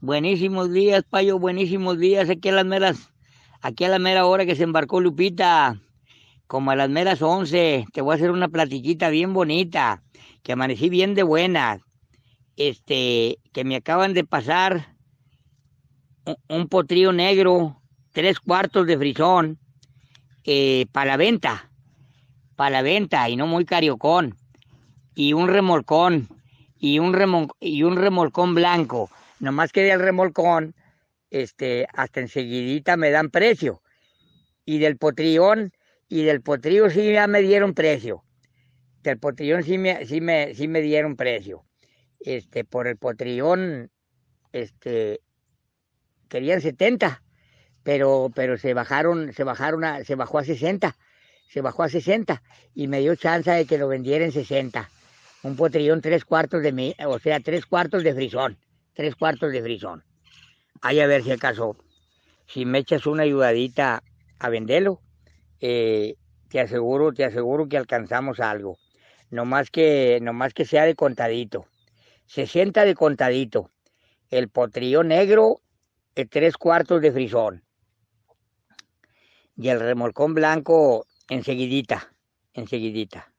Buenísimos días, Payo, buenísimos días. Aquí a las meras, aquí a la mera hora que se embarcó Lupita, como a las meras once... te voy a hacer una platiquita bien bonita, que amanecí bien de buena. Este, que me acaban de pasar un, potrío potrillo negro, tres cuartos de frisón, eh, para la venta, para la venta, y no muy cariocón, y un remolcón, y un, y un remolcón blanco. Nomás que el remolcón, este, hasta enseguidita me dan precio. Y del potrillón, y del potrillo sí ya me dieron precio. Del potrillón sí me, sí me, sí me dieron precio. Este, por el potrillón, este, querían 70, pero, pero se bajaron, se bajaron a, se bajó a 60, se bajó a 60 y me dio chance de que lo vendieran en 60. Un potrillón tres cuartos de mi, o sea, tres cuartos de frisón tres cuartos de frisón. Hay a ver si acaso, si me echas una ayudadita a venderlo, eh, te aseguro, te aseguro que alcanzamos algo. No que, que sea de contadito. Se sienta de contadito. El potrillo negro, de eh, tres cuartos de frisón. Y el remolcón blanco enseguidita, enseguidita.